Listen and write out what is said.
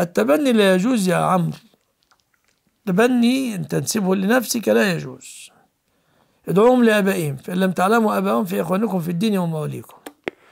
التبني لا يجوز يا عمرو تبني أن تنسبه لنفسك لا يجوز ادعوهم لآبائهم فإن لم تعلموا آبائهم فإخوانكم في الدين ومواليكم